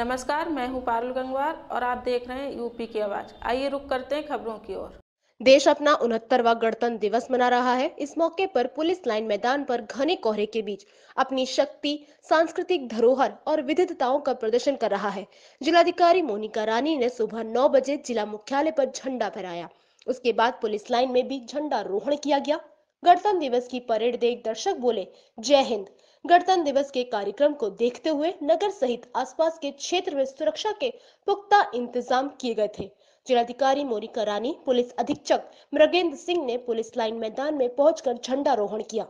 नमस्कार मैं हूं पारुल गंगवार और आप देख रहे हैं यूपी की आवाज आइए रुक करते हैं खबरों की ओर देश अपना उनहत्तरवा गणतंत्र दिवस मना रहा है इस मौके पर पुलिस लाइन मैदान पर घने कोहरे के बीच अपनी शक्ति सांस्कृतिक धरोहर और विविधताओं का प्रदर्शन कर रहा है जिलाधिकारी मोनिका रानी ने सुबह नौ बजे जिला मुख्यालय पर झंडा फहराया उसके बाद पुलिस लाइन में भी झंडा रोहण किया गया गणतंत्र दिवस की परेड देख दर्शक बोले जय हिंद गणतंत्र दिवस के कार्यक्रम को देखते हुए नगर सहित आसपास के क्षेत्र में सुरक्षा के पुख्ता इंतजाम किए गए थे जिलाधिकारी मोनिका रानी पुलिस अधीक्षक मृगेंद्र सिंह ने पुलिस लाइन मैदान में पहुंचकर झंडारोहण किया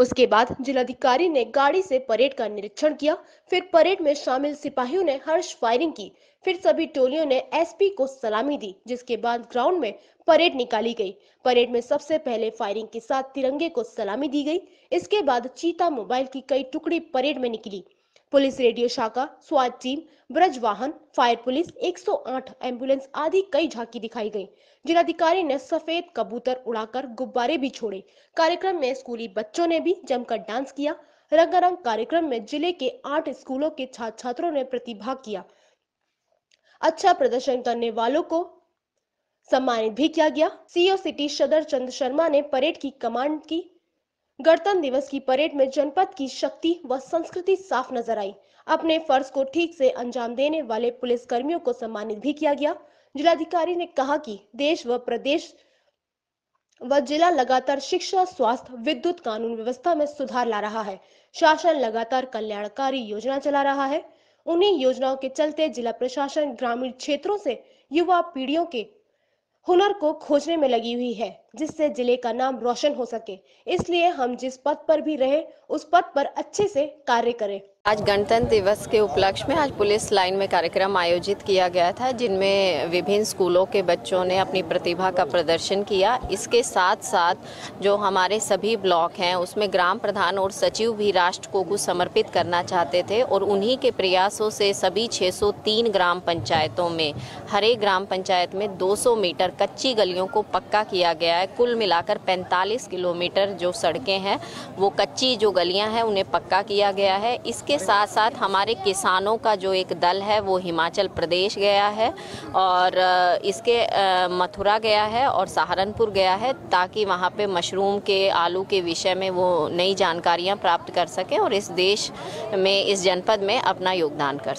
उसके बाद जिलाधिकारी ने गाड़ी से परेड का निरीक्षण किया फिर परेड में शामिल सिपाहियों ने हर्ष फायरिंग की फिर सभी टोलियों ने एसपी को सलामी दी जिसके बाद ग्राउंड में परेड निकाली गई परेड में सबसे पहले फायरिंग के साथ तिरंगे को सलामी दी गई इसके बाद चीता मोबाइल की कई टुकड़ी परेड में निकली पुलिस रेडियो शाखा स्वाद टीम ब्रज वाहन फायर पुलिस 108 एम्बुलेंस आदि कई झांकी दिखाई गई जिलाधिकारी ने सफेद कबूतर उड़ाकर गुब्बारे भी छोड़े कार्यक्रम में स्कूली बच्चों ने भी जमकर डांस किया रंगारंग कार्यक्रम में जिले के आठ स्कूलों के छात्र छात्रों ने प्रतिभाग किया अच्छा प्रदर्शन करने वालों को सम्मानित भी किया गया सीओ सिटी सदर चंद्र शर्मा ने परेड की कमांड की गणतंत्र दिवस की परेड में जनपद की शक्ति व संस्कृति साफ नजर आई अपने फर्ज को ठीक से अंजाम देने वाले पुलिस कर्मियों को सम्मानित भी किया गया जिलाधिकारी ने कहा कि देश व प्रदेश व जिला लगातार शिक्षा स्वास्थ्य विद्युत कानून व्यवस्था में सुधार ला रहा है शासन लगातार कल्याणकारी योजना चला रहा है उन्हीं योजनाओं के चलते जिला प्रशासन ग्रामीण क्षेत्रों से युवा पीढ़ियों के हुनर को खोजने में लगी हुई है जिससे जिले का नाम रोशन हो सके इसलिए हम जिस पद पर भी रहे उस पद पर अच्छे से कार्य करें आज गणतंत्र दिवस के उपलक्ष्य में आज पुलिस लाइन में कार्यक्रम आयोजित किया गया था जिनमें विभिन्न स्कूलों के बच्चों ने अपनी प्रतिभा का प्रदर्शन किया इसके साथ साथ जो हमारे सभी ब्लॉक हैं उसमें ग्राम प्रधान और सचिव भी राष्ट्र को कुछ समर्पित करना चाहते थे और उन्हीं के प्रयासों से सभी 603 ग्राम पंचायतों में हर एक ग्राम पंचायत में दो मीटर कच्ची गलियों को पक्का किया गया है कुल मिलाकर पैंतालीस किलोमीटर जो सड़कें हैं वो कच्ची जो गलियाँ हैं उन्हें पक्का किया गया है इसके साथ साथ हमारे किसानों का जो एक दल है वो हिमाचल प्रदेश गया है और इसके मथुरा गया है और सहारनपुर गया है ताकि वहाँ पे मशरूम के आलू के विषय में वो नई जानकारियाँ प्राप्त कर सकें और इस देश में इस जनपद में अपना योगदान कर